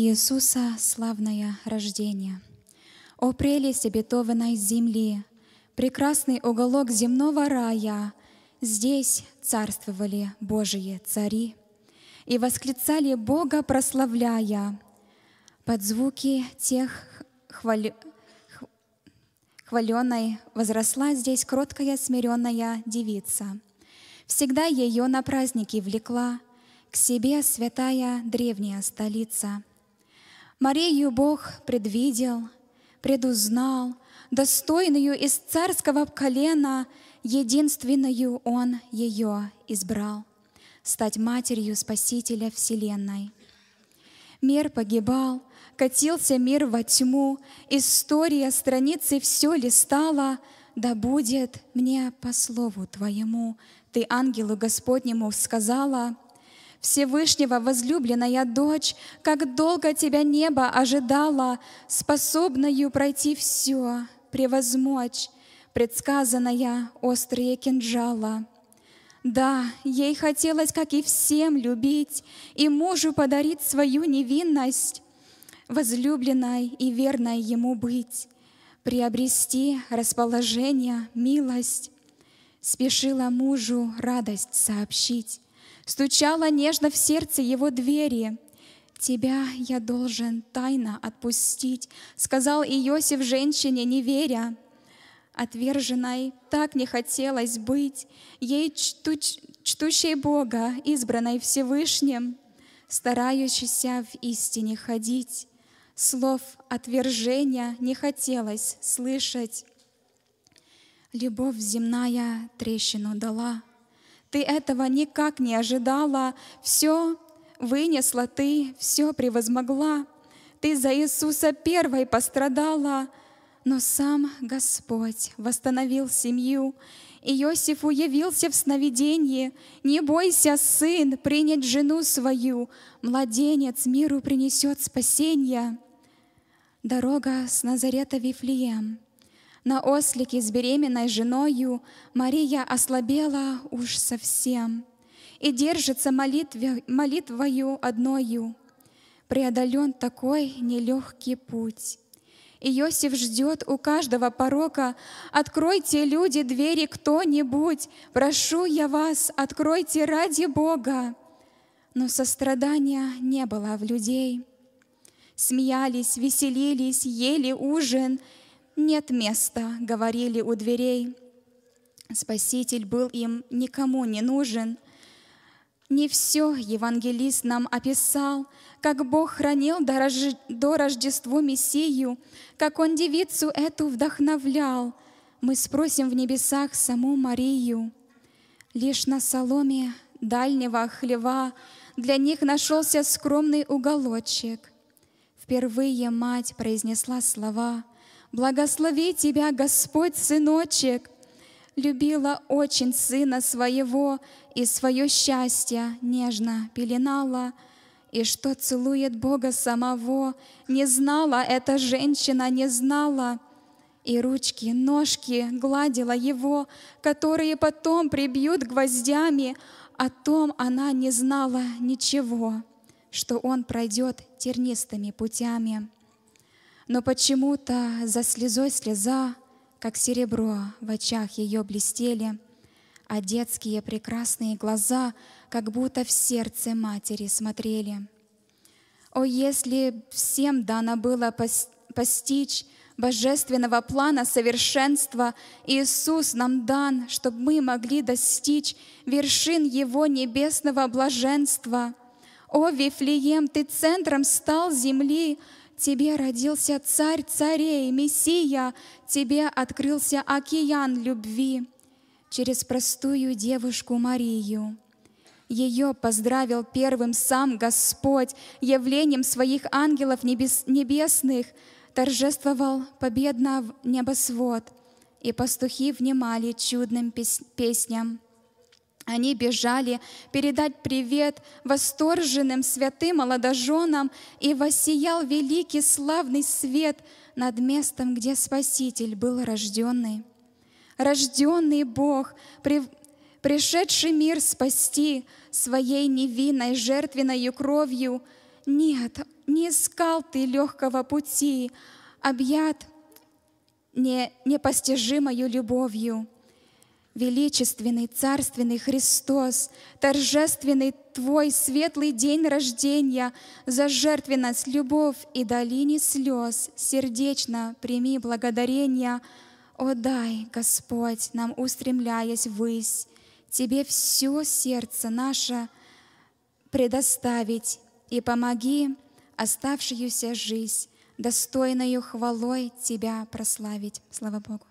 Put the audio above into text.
Иисуса славное рождение. О прелесть обетованной земли, прекрасный уголок земного рая, здесь царствовали Божьи цари и восклицали Бога, прославляя под звуки тех хваль... хваленой возросла здесь кроткая смиренная девица. Всегда ее на праздники влекла к себе святая древняя столица — Марию Бог предвидел, предузнал, достойную из царского колена, единственную Он ее избрал, стать матерью Спасителя Вселенной. Мир погибал, катился мир во тьму, история страницы все листала, да будет мне по слову Твоему, Ты ангелу Господнему сказала — Всевышнего возлюбленная дочь, как долго тебя небо ожидало, способною пройти все, превозмочь, предсказанная острые кинжала. Да, ей хотелось, как и всем, любить и мужу подарить свою невинность, возлюбленной и верной ему быть, приобрести расположение, милость. Спешила мужу радость сообщить, стучала нежно в сердце его двери. «Тебя я должен тайно отпустить», — сказал Иосиф женщине, не веря. Отверженной так не хотелось быть, ей чтуч, чтущей Бога, избранной Всевышним, старающейся в истине ходить. Слов отвержения не хотелось слышать. Любовь земная трещину дала — ты этого никак не ожидала, все вынесла ты, все превозмогла. Ты за Иисуса первой пострадала, но сам Господь восстановил семью, и Иосифу явился в сновидении. «Не бойся, сын, принять жену свою, младенец миру принесет спасение». Дорога с Назарета в Вифлеем на ослике с беременной женою Мария ослабела уж совсем и держится молитве, молитвою одною. Преодолен такой нелегкий путь. И Иосиф ждет у каждого порока. Откройте, люди, двери кто-нибудь. Прошу я вас, откройте ради Бога. Но сострадания не было в людей. Смеялись, веселились, ели ужин — нет места, говорили у дверей. Спаситель был им никому не нужен. Не все евангелист нам описал, как Бог хранил до, Рожде... до Рождества Мессию, как Он девицу эту вдохновлял. Мы спросим в небесах саму Марию. Лишь на соломе дальнего хлева для них нашелся скромный уголочек. Впервые мать произнесла слова — Благослови тебя, Господь, сыночек. Любила очень сына своего, и свое счастье нежно пеленала. И что целует Бога самого, не знала эта женщина, не знала. И ручки, ножки гладила его, которые потом прибьют гвоздями. О том она не знала ничего, что он пройдет тернистыми путями. Но почему-то за слезой слеза, как серебро, в очах ее блестели, а детские прекрасные глаза, как будто в сердце матери смотрели. О, если всем дано было постичь божественного плана совершенства, Иисус нам дан, чтобы мы могли достичь вершин Его небесного блаженства. О, Вифлеем, Ты центром стал земли, Тебе родился царь царей, Мессия, Тебе открылся океан любви через простую девушку Марию. Ее поздравил первым сам Господь явлением своих ангелов небес, небесных, торжествовал победно в небосвод, и пастухи внимали чудным пес, песням. Они бежали передать привет восторженным святым молодоженам, и воссиял великий славный свет над местом, где Спаситель был рожденный. Рожденный Бог, при, пришедший мир спасти своей невинной жертвенной кровью, нет, не искал ты легкого пути, объят не, непостижимою любовью — Величественный, царственный Христос, торжественный Твой светлый день рождения, за жертвенность, любовь и долине слез, сердечно прими благодарение. О, дай, Господь, нам устремляясь ввысь, Тебе все сердце наше предоставить, и помоги оставшуюся жизнь достойною хвалой Тебя прославить. Слава Богу.